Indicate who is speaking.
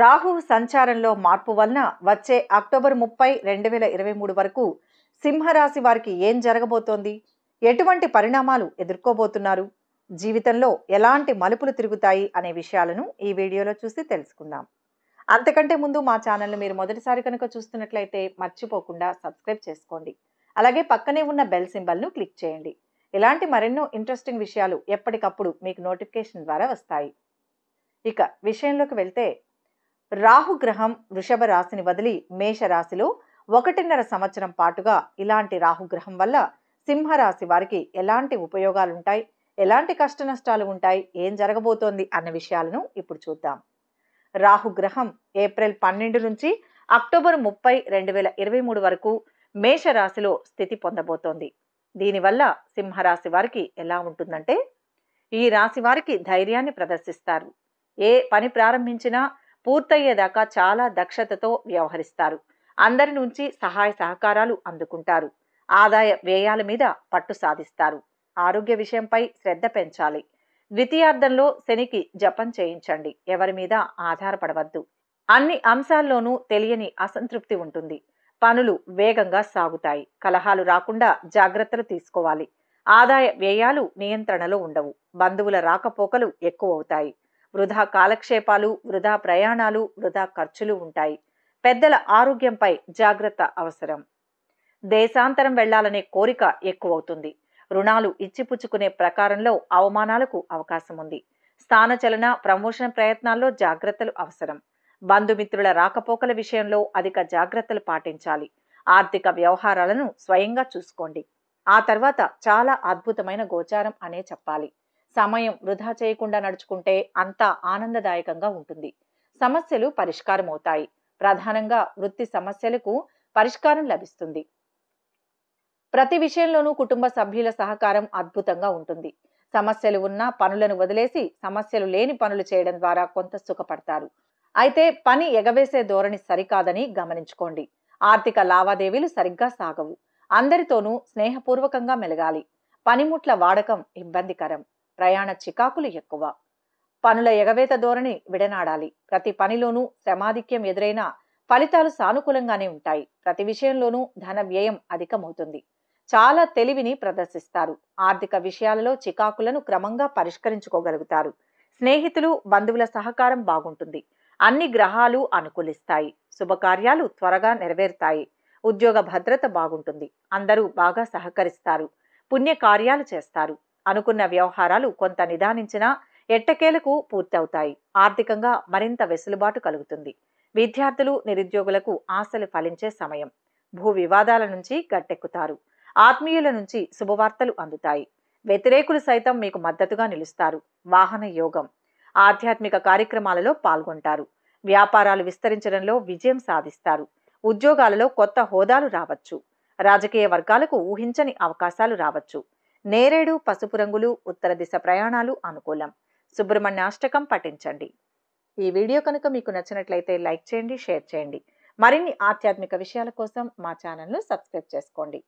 Speaker 1: రాహు సంచారంలో మార్పు వలన వచ్చే అక్టోబర్ ముప్పై రెండు వేల ఇరవై మూడు వరకు సింహరాశి వారికి ఏం జరగబోతోంది ఎటువంటి పరిణామాలు ఎదుర్కోబోతున్నారు జీవితంలో ఎలాంటి మలుపులు తిరుగుతాయి అనే విషయాలను ఈ వీడియోలో చూసి తెలుసుకుందాం అంతకంటే ముందు మా ఛానల్ను మీరు మొదటిసారి కనుక చూస్తున్నట్లయితే మర్చిపోకుండా సబ్స్క్రైబ్ చేసుకోండి అలాగే పక్కనే ఉన్న బెల్ సింబల్ను క్లిక్ చేయండి ఇలాంటి మరెన్నో ఇంట్రెస్టింగ్ విషయాలు ఎప్పటికప్పుడు మీకు నోటిఫికేషన్ ద్వారా వస్తాయి ఇక విషయంలోకి వెళ్తే రాహుగ్రహం వృషభ రాశిని వదిలి మేషరాశిలో ఒకటిన్నర సంవత్సరం పాటుగా ఇలాంటి రాహుగ్రహం వల్ల సింహరాశి వారికి ఎలాంటి ఉపయోగాలుంటాయి ఎలాంటి కష్టనష్టాలు ఉంటాయి ఏం జరగబోతోంది అన్న విషయాలను ఇప్పుడు చూద్దాం రాహుగ్రహం ఏప్రిల్ పన్నెండు నుంచి అక్టోబర్ ముప్పై రెండు వేల ఇరవై మూడు వరకు మేషరాశిలో స్థితి పొందబోతోంది దీనివల్ల సింహరాశి వారికి ఎలా ఉంటుందంటే ఈ రాశి వారికి ధైర్యాన్ని ప్రదర్శిస్తారు ఏ పని ప్రారంభించినా పూర్తయ్యేదాకా చాలా దక్షతతో వ్యవహరిస్తారు అందరి నుంచి సహాయ సహకారాలు అందుకుంటారు ఆదాయ వ్యయాల మీద పట్టు సాధిస్తారు ఆరోగ్య విషయంపై శ్రద్ధ పెంచాలి ద్వితీయార్థంలో శనికి జపం చేయించండి ఎవరి మీద ఆధారపడవద్దు అన్ని అంశాల్లోనూ తెలియని అసంతృప్తి ఉంటుంది పనులు వేగంగా సాగుతాయి కలహాలు రాకుండా జాగ్రత్తలు తీసుకోవాలి ఆదాయ వ్యయాలు నియంత్రణలో ఉండవు బంధువుల రాకపోకలు ఎక్కువవుతాయి వృధా కాలక్షేపాలు వృధా ప్రయాణాలు వృధా ఖర్చులు ఉంటాయి పెద్దల ఆరోగ్యంపై జాగ్రత్త అవసరం దేశాంతరం వెళ్లాలనే కోరిక ఎక్కువవుతుంది రుణాలు ఇచ్చిపుచ్చుకునే ప్రకారంలో అవమానాలకు అవకాశం ఉంది స్థానచలన ప్రమోషన్ ప్రయత్నాల్లో జాగ్రత్తలు అవసరం బంధుమిత్రుల రాకపోకల విషయంలో అధిక జాగ్రత్తలు పాటించాలి ఆర్థిక వ్యవహారాలను స్వయంగా చూసుకోండి ఆ తర్వాత చాలా అద్భుతమైన గోచారం అనే చెప్పాలి సమయం వృధా చేయకుండా నడుచుకుంటే అంతా ఆనందదాయకంగా ఉంటుంది సమస్యలు పరిష్కారమవుతాయి ప్రధానంగా వృత్తి సమస్యలకు పరిష్కారం లభిస్తుంది ప్రతి విషయంలోనూ కుటుంబ సభ్యుల సహకారం అద్భుతంగా ఉంటుంది సమస్యలు ఉన్న పనులను వదిలేసి సమస్యలు లేని పనులు చేయడం ద్వారా కొంత సుఖపడతారు అయితే పని ఎగవేసే ధోరణి సరికాదని గమనించుకోండి ఆర్థిక లావాదేవీలు సరిగ్గా సాగవు అందరితోనూ స్నేహపూర్వకంగా మెలగాలి పనిముట్ల వాడకం ఇబ్బందికరం ప్రయాణ చికాకులు ఎక్కువ పనుల ఎగవేత ధోరణి విడనాడాలి ప్రతి పనిలోనూ శ్రమాధిక్యం ఎదురైనా ఫలితాలు సానుకూలంగానే ఉంటాయి ప్రతి విషయంలోనూ ధన వ్యయం అధికమవుతుంది చాలా తెలివిని ప్రదర్శిస్తారు ఆర్థిక విషయాలలో చికాకులను క్రమంగా పరిష్కరించుకోగలుగుతారు స్నేహితులు బంధువుల సహకారం బాగుంటుంది అన్ని గ్రహాలు అనుకూలిస్తాయి శుభకార్యాలు త్వరగా నెరవేరుతాయి ఉద్యోగ భద్రత బాగుంటుంది అందరూ బాగా సహకరిస్తారు పుణ్య కార్యాలు చేస్తారు అనుకున్న వ్యవహారాలు కొంత నిదానించినా ఎట్టకేలకు పూర్తవుతాయి ఆర్థికంగా మరింత వెసులుబాటు కలుగుతుంది విద్యార్థులు నిరుద్యోగులకు ఆశలు ఫలించే సమయం భూ వివాదాల నుంచి గట్టెక్కుతారు ఆత్మీయుల నుంచి శుభవార్తలు అందుతాయి వ్యతిరేకులు సైతం మీకు మద్దతుగా నిలుస్తారు వాహన యోగం ఆధ్యాత్మిక కార్యక్రమాలలో పాల్గొంటారు వ్యాపారాలు విస్తరించడంలో విజయం సాధిస్తారు ఉద్యోగాలలో కొత్త హోదాలు రావచ్చు రాజకీయ వర్గాలకు ఊహించని అవకాశాలు రావచ్చు నేరేడు పసుపు రంగులు ఉత్తర దిశ ప్రయాణాలు అనుకూలం సుబ్రహ్మణ్య అష్టకం పఠించండి ఈ వీడియో కనుక మీకు నచ్చినట్లయితే లైక్ చేయండి షేర్ చేయండి మరిన్ని ఆధ్యాత్మిక విషయాల కోసం మా ఛానల్ను సబ్స్క్రైబ్ చేసుకోండి